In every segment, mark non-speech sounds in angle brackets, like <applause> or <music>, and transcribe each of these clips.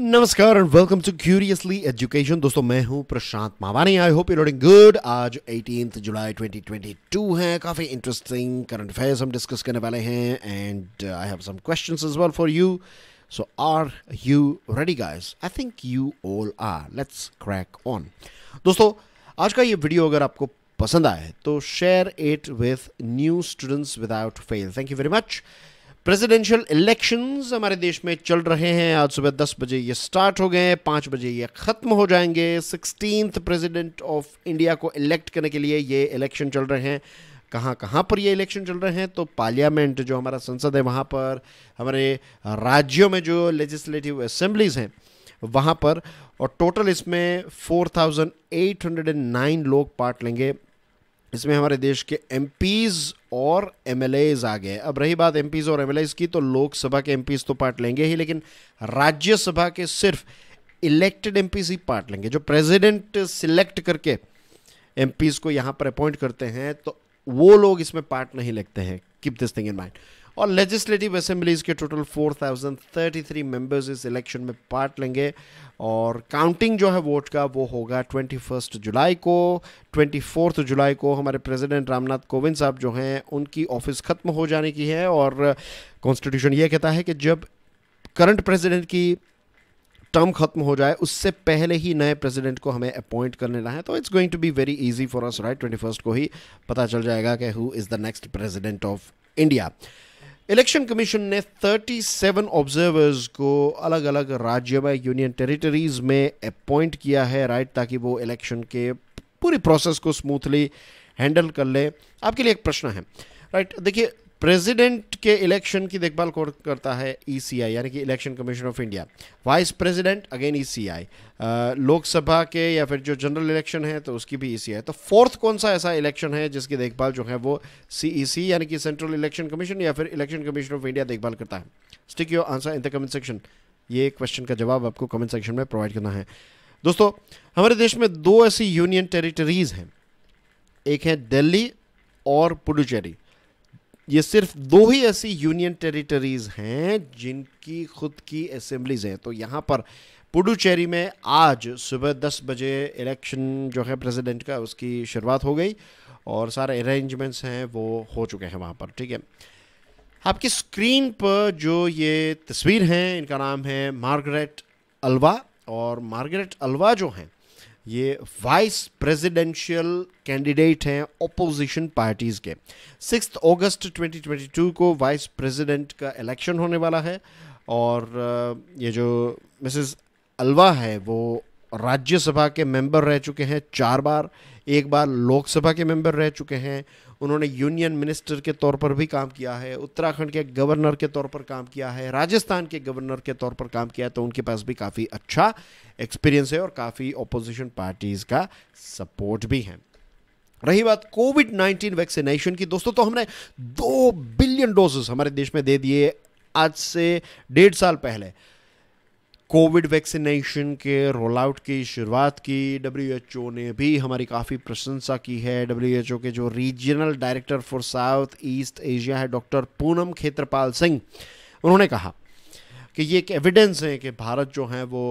नमस्कार and welcome to curiously education दोस्तों मैं हूं Prashant Mavani I hope you doing good आज 18 जुलाई 2022 है काफ़ी इंटरेस्टिंग करंट अफेयर्स हम डिस्कस करने वाले हैं and I have some questions as well for you so are you ready guys I think you all are let's crack on दोस्तों आज का ये वीडियो अगर आपको पसंद आए तो share it with new students without fail thank you very much presidential elections हमारे देश में चल रहे हैं आज सुबह 10 बजे ये स्टार्ट हो गए हैं पाँच बजे ये ख़त्म हो जाएंगे सिक्सटीन प्रेसिडेंट ऑफ इंडिया को इलेक्ट करने के लिए ये इलेक्शन चल रहे हैं कहाँ कहाँ पर ये इलेक्शन चल रहे हैं तो पार्लियामेंट जो हमारा संसद है वहाँ पर हमारे राज्यों में जो लेजिस्लेटिव असम्बलीज़ हैं वहाँ पर और टोटल इसमें 4,809 लोग पार्ट लेंगे इसमें हमारे देश के एम और एम आ गए अब रही बात एम और एम की तो लोकसभा के एम तो पार्ट लेंगे ही लेकिन राज्यसभा के सिर्फ इलेक्टेड एम ही पार्ट लेंगे जो प्रेसिडेंट सिलेक्ट करके एम को यहां पर अपॉइंट करते हैं तो वो लोग इसमें पार्ट नहीं लेते हैं keep this thing in mind और लेजिस्लेटिव असेंबलीज के टोटल 4033 मेंबर्स इस इलेक्शन में पार्ट लेंगे और काउंटिंग जो है वोट का वो होगा ट्वेंटी फर्स्ट जुलाई को ट्वेंटी फोर्थ जुलाई को हमारे प्रेसिडेंट रामनाथ कोविंद साहब जो हैं उनकी ऑफिस ख़त्म हो जाने की है और कॉन्स्टिट्यूशन ये कहता है कि जब करंट प्रेसिडेंट की टर्म खत्म हो जाए उससे पहले ही नए प्रेसिडेंट को हमें अपॉइंट कर लेना है तो it's going to be very easy for us right twenty first को ही पता चल जाएगा कि who is the next president of India election commission ने 37 ऑब्जर्वर्स को अलग अलग राज्य में यूनियन टेरिटरीज में अपॉइंट किया है राइट ताकि वो इलेक्शन के पूरी प्रोसेस को स्मूथली हैंडल कर ले आपके लिए एक प्रश्न है राइट देखिए प्रेसिडेंट के इलेक्शन की देखभाल कौन करता है ईसीआई e यानी कि election commission of India vice president again ECI e Lok Sabha के या फिर जो जनरल इलेक्शन है तो उसकी भी ईसीआई e तो फोर्थ कौन सा ऐसा इलेक्शन है जिसकी देखभाल जो है वो सीईसी यानी कि सेंट्रल इलेक्शन कमीशन या फिर इलेक्शन कमीशन ऑफ इंडिया देखभाल करता है stick your answer in the comment section ये क्वेश्चन का जवाब आपको कमेंट सेक्शन में प्रोवाइड करना है दोस्तों हमारे देश में दो ऐसी यूनियन टेरिटरीज हैं एक है दिल्ली और पुडुचेरी ये सिर्फ दो ही ऐसी यूनियन टेरिटरीज हैं जिनकी खुद की असम्बलीज हैं तो यहाँ पर पुडुचेरी में आज सुबह दस बजे इलेक्शन जो है प्रेसिडेंट का उसकी शुरुआत हो गई और सारे अरेंजमेंट्स हैं वो हो चुके हैं वहाँ पर ठीक है आपकी स्क्रीन पर जो ये तस्वीर हैं इनका नाम है मार्गरेट अलवा और मार्गरेट अलवा जो हैं ये वाइस प्रेसिडेंशियल कैंडिडेट हैं ओपोजिशन पार्टीज़ के सिक्स अगस्त 2022 को वाइस प्रेसिडेंट का इलेक्शन होने वाला है और ये जो मिसेस अलवा है वो राज्यसभा के मेंबर रह चुके हैं चार बार एक बार लोकसभा के मेंबर रह चुके हैं उन्होंने यूनियन मिनिस्टर के तौर पर भी काम किया है उत्तराखंड के गवर्नर के तौर पर काम किया है राजस्थान के गवर्नर के तौर पर काम किया है तो उनके पास भी काफ़ी अच्छा एक्सपीरियंस है और काफ़ी ओपोजिशन पार्टीज़ का सपोर्ट भी है रही बात कोविड 19 वैक्सीनेशन की दोस्तों तो हमने दो बिलियन डोजेस हमारे देश में दे दिए आज से डेढ़ साल पहले कोविड वैक्सीनेशन के रोल आउट की शुरुआत की डब्ल्यू ने भी हमारी काफ़ी प्रशंसा की है डब्ल्यू के जो regional director for South East Asia है डॉक्टर पूनम खेत्रपाल सिंह उन्होंने कहा कि ये एक एविडेंस है कि भारत जो है वो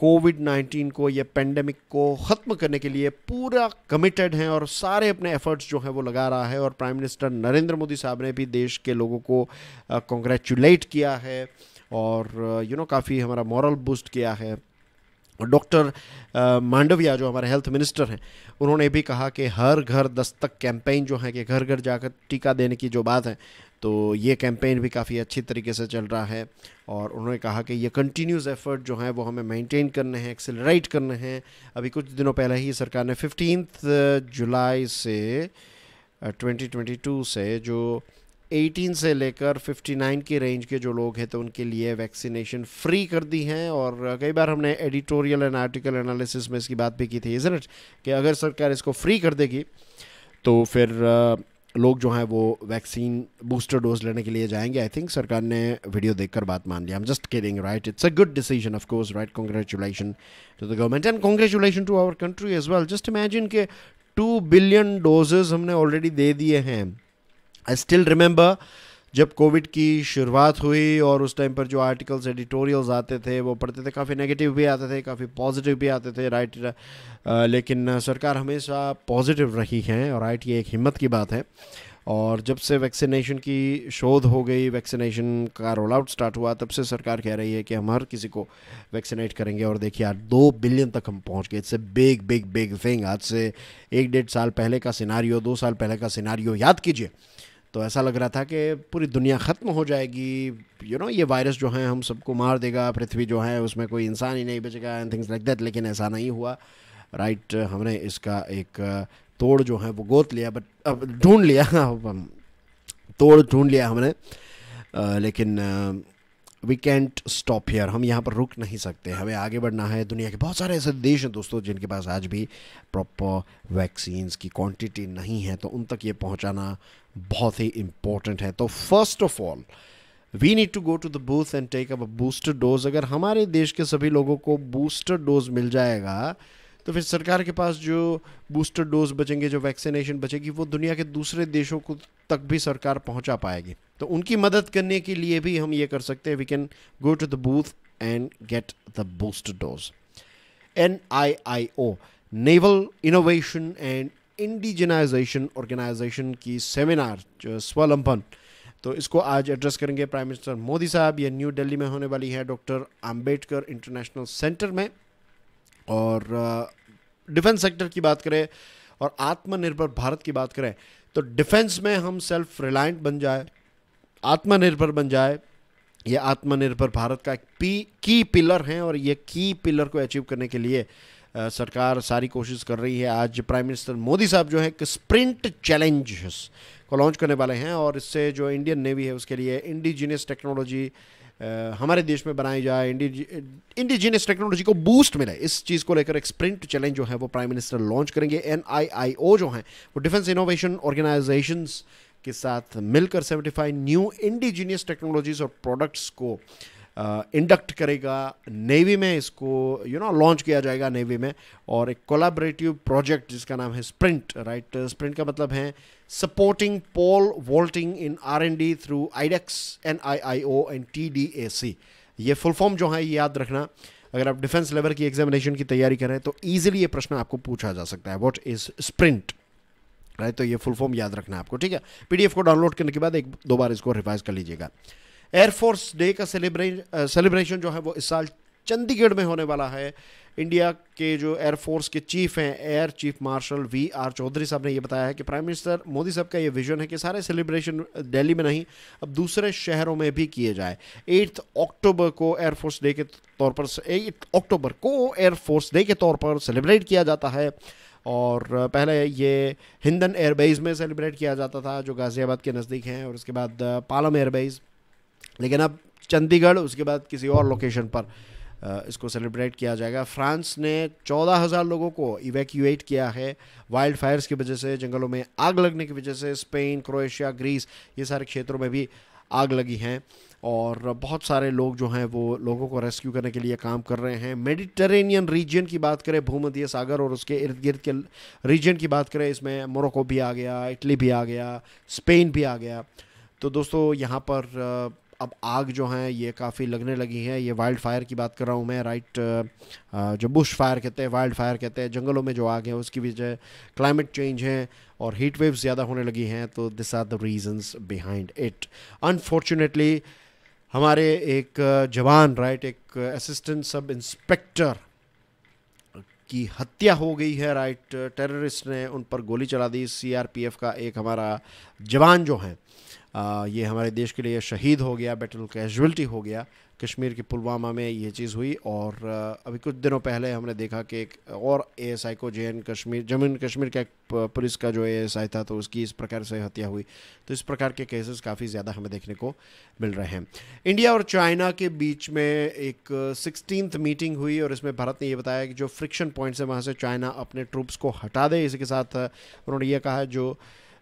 कोविड 19 को या पेंडेमिक को ख़त्म करने के लिए पूरा कमिटेड हैं और सारे अपने एफर्ट्स जो हैं वो लगा रहा है और प्राइम मिनिस्टर नरेंद्र मोदी साहब ने भी देश के लोगों को कॉन्ग्रेचुलेट किया है और यू नो काफ़ी हमारा मॉरल बूस्ट किया है और डॉक्टर uh, मांडविया जो हमारे हेल्थ मिनिस्टर हैं उन्होंने भी कहा कि हर घर दस्तक कैंपेन जो है कि घर घर जाकर टीका देने की जो बात है तो ये कैंपेन भी काफ़ी अच्छी तरीके से चल रहा है और उन्होंने कहा कि ये कंटिन्यूस एफर्ट जो है वो हमें मेंटेन करने हैं एक्सेलरेट करने हैं अभी कुछ दिनों पहले ही सरकार ने फिफ्टीन uh, जुलाई से ट्वेंटी uh, से जो 18 से लेकर 59 की रेंज के जो लोग हैं तो उनके लिए वैक्सीनेशन फ्री कर दी हैं और कई बार हमने एडिटोरियल एंड आर्टिकल एनालिसिस में इसकी बात भी की थी इजनट कि अगर सरकार इसको फ्री कर देगी तो फिर लोग जो हैं वो वैक्सीन बूस्टर डोज लेने के लिए जाएंगे आई थिंक सरकार ने वीडियो देखकर बात मान लिया हम just caring right it's a good decision of course right congratulation to the government and congratulation to our country as well just imagine के टू बिलियन डोजेज हमने ऑलरेडी दे दिए हैं आई स्टिल रिमेंबर जब कोविड की शुरुआत हुई और उस टाइम पर जो आर्टिकल्स एडिटोरियल्स आते थे वो पढ़ते थे काफ़ी नेगेटिव भी आते थे काफ़ी पॉजिटिव भी आते थे राइट लेकिन सरकार हमेशा पॉजिटिव रही है और राइट ये एक हिम्मत की बात है और जब से वैक्सीनेशन की शोध हो गई वैक्सीनेशन का रोल आउट स्टार्ट हुआ तब से सरकार कह रही है कि हम हर किसी को वैक्सीनेट करेंगे और देखिए आज दो बिलियन तक हम पहुंच गए it's a big big big thing आज से एक डेढ़ साल पहले का सिनारियो दो साल पहले का सिनारियो याद कीजिए तो ऐसा लग रहा था कि पूरी दुनिया ख़त्म हो जाएगी यू you नो know, ये वायरस जो है हम सबको मार देगा पृथ्वी जो है उसमें कोई इंसान ही नहीं बचेगा एंड थिंग्स लाइक दैट लेकिन ऐसा नहीं हुआ राइट हमने इसका एक तोड़ जो है वो गोद लिया बट अब ढूंढ लिया <laughs> तोड़ ढूंढ लिया हमने आ, लेकिन वी कैंट स्टॉप हेयर हम यहाँ पर रुक नहीं सकते हमें आगे बढ़ना है दुनिया के बहुत सारे ऐसे देश हैं दोस्तों जिनके पास आज भी प्रॉपर वैक्सीन्स की क्वांटिटी नहीं है तो उन तक ये पहुँचाना बहुत ही इम्पोर्टेंट है तो first of all we need to go to the booth and take up a booster dose अगर हमारे देश के सभी लोगों को बूस्टर डोज मिल जाएगा तो फिर सरकार के पास जो बूस्टर डोज बचेंगे जो वैक्सीनेशन बचेगी वो दुनिया के दूसरे देशों को तक भी सरकार पहुंचा पाएगी तो उनकी मदद करने के लिए भी हम ये कर सकते हैं we can go to the booth and get the booster dose N I I O naval innovation and indigenisation organisation की सेमिनार जो स्वलंबन तो इसको आज एड्रेस करेंगे प्राइम मिनिस्टर मोदी साहब ये न्यू दिल्ली में होने वाली है डॉक्टर आम्बेडकर इंटरनेशनल सेंटर में और डिफेंस सेक्टर की बात करें और आत्मनिर्भर भारत की बात करें तो डिफेंस में हम सेल्फ रिलायंट बन जाए आत्मनिर्भर बन जाए ये आत्मनिर्भर भारत का एक पी की पिलर हैं और ये की पिलर को अचीव करने के लिए आ, सरकार सारी कोशिश कर रही है आज प्राइम मिनिस्टर मोदी साहब जो है एक स्प्रिंट चैलेंज को लॉन्च करने वाले हैं और इससे जो इंडियन नेवी है उसके लिए इंडिजीनियस टेक्नोलॉजी हमारे देश में बनाई जाए इंडिजीनियस टेक्नोलॉजी को बूस्ट मिले इस चीज़ को लेकर एक स्प्रिंट चैलेंज जो है वो प्राइम मिनिस्टर लॉन्च करेंगे एन जो हैं वो डिफेंस इनोवेशन ऑर्गेनाइजेशन के साथ मिलकर फाइव न्यू इंडिजीनियस टेक्नोलॉजीज और प्रोडक्ट्स को इंडक्ट uh, करेगा नेवी में इसको यू नो लॉन्च किया जाएगा नेवी में और एक कोलाबरेटिव प्रोजेक्ट जिसका नाम है स्प्रिंट राइट स्प्रिंट का मतलब है supporting pole vaulting in R&D through IDEX, NIIO and TDAC. ये फुल फॉर्म जो है ये याद रखना अगर आप डिफेंस लेवल की एग्जामिनेशन की तैयारी करें तो ईजिली ये प्रश्न आपको पूछा जा सकता है व्हाट इज स्प्रिंट राइट तो ये फुल फॉर्म याद रखना है आपको ठीक है पीडीएफ को डाउनलोड करने के बाद एक दो बार इसको रिवाइज कर लीजिएगा एयरफोर्स डे का सेलिब्रेशन जो है वो इस साल चंडीगढ़ में होने वाला है इंडिया के जो एयरफोर्स के चीफ हैं air chief marshal V R Chaudhari साहब ने ये बताया है कि प्राइम मिनिस्टर मोदी साहब का ये विजन है कि सारे सेलिब्रेशन दिल्ली में नहीं अब दूसरे शहरों में भी किए जाए एट्थ अक्टूबर को एयरफोर्स डे के तौर पर एट अक्टूबर को एयरफोर्स डे के तौर पर सेलिब्रेट किया जाता है और पहले ये हिंदन एयरबेस में सेलिब्रेट किया जाता था जो गाज़ियाबाद के नज़दीक हैं और उसके बाद पालम एयरबेस लेकिन अब चंडीगढ़ उसके बाद किसी और लोकेशन पर इसको सेलिब्रेट किया जाएगा फ्रांस ने चौदह हज़ार लोगों को इवैक्यूएट किया है वाइल्ड फायर्स की वजह से जंगलों में आग लगने की वजह से स्पेन क्रोएशिया ग्रीस ये सारे क्षेत्रों में भी आग लगी हैं और बहुत सारे लोग जो हैं वो लोगों को रेस्क्यू करने के लिए काम कर रहे हैं मेडिटरेनियन रीजन की बात करें भूमध्य सागर और उसके इर्द गिर्द के रीजन की बात करें इसमें मोरक्को भी आ गया इटली भी आ गया स्पेन भी आ गया तो दोस्तों यहाँ पर अब आग जो है ये काफ़ी लगने लगी है ये वाइल्ड फायर की बात कर रहा हूँ मैं राइट जो बुश फायर कहते हैं वाइल्ड फायर कहते हैं जंगलों में जो आग है उसकी वजह क्लाइमेट चेंज है और हीट वेव्स ज़्यादा होने लगी हैं तो this are the reasons behind it unfortunately हमारे एक जवान राइट एक असिस्टेंट सब इंस्पेक्टर की हत्या हो गई है राइट टेररिस्ट ने उन पर गोली चला दी सीआरपीएफ का एक हमारा जवान जो है ये हमारे देश के लिए शहीद हो गया बैटल कैजुअल्टी हो गया कश्मीर के पुलवामा में ये चीज़ हुई और अभी कुछ दिनों पहले हमने देखा कि एक और ए एस आई को जे कश्मीर जम्मू एंड कश्मीर का एक पुलिस का जो ए एस आई था तो उसकी इस प्रकार से हत्या हुई तो इस प्रकार के केसेस काफ़ी ज़्यादा हमें देखने को मिल रहे हैं इंडिया और चाइना के बीच में एक सिक्सटीन मीटिंग हुई और इसमें भारत ने यह बताया कि जो फ्रिक्शन पॉइंट्स हैं वहाँ से चाइना अपने ट्रूप्स को हटा दे इसी के साथ उन्होंने ये कहा जो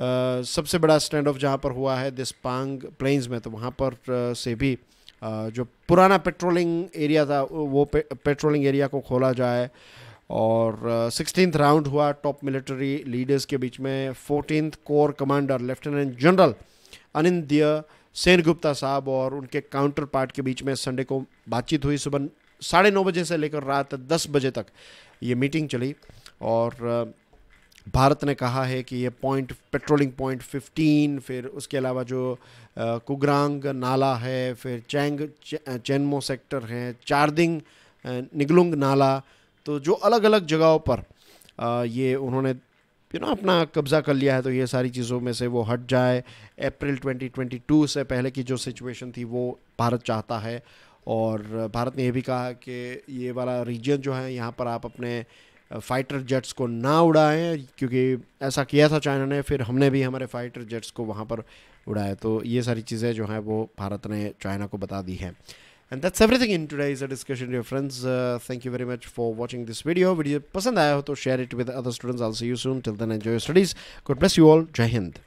सबसे बड़ा स्टैंड ऑफ जहाँ पर हुआ है दिसपांग प्लेन्स में तो वहाँ पर से भी जो पुराना पेट्रोलिंग एरिया था वो पे, पेट्रोलिंग एरिया को खोला जाए और सिक्सटीन राउंड हुआ टॉप मिलिट्री लीडर्स के बीच में fourteen corps commander lieutenant general Anindya Gupta साहब और उनके काउंटर पार्ट के बीच में संडे को बातचीत हुई सुबह साढ़े नौ बजे से लेकर रात दस बजे तक ये मीटिंग चली और भारत ने कहा है कि ये पॉइंट पेट्रोलिंग पॉइंट 15 फिर उसके अलावा जो कुग्रांग नाला है फिर चैंग चैनमो सेक्टर है चारदिंग निगलुंग नाला तो जो अलग अलग जगहों पर ये उन्होंने यू नो अपना कब्ज़ा कर लिया है तो ये सारी चीज़ों में से वो हट जाए अप्रैल 2022 से पहले की जो सिचुएशन थी वो भारत चाहता है और भारत ने यह भी कहा कि ये वाला रीजन जो है यहाँ पर आप अपने फ़ाइटर जेट्स को ना उड़ाएं क्योंकि ऐसा किया था चाइना ने फिर हमने भी हमारे फ़ाइटर जेट्स को वहाँ पर उड़ाया तो ये सारी चीज़ें जो हैं वो भारत ने चाइना को बता दी हैं and that's everything in a discussion your friends thank you very much for watching this video video पसंद आया हो तो share it with other students all you soon till then enjoy studies good bless you all जय हिंद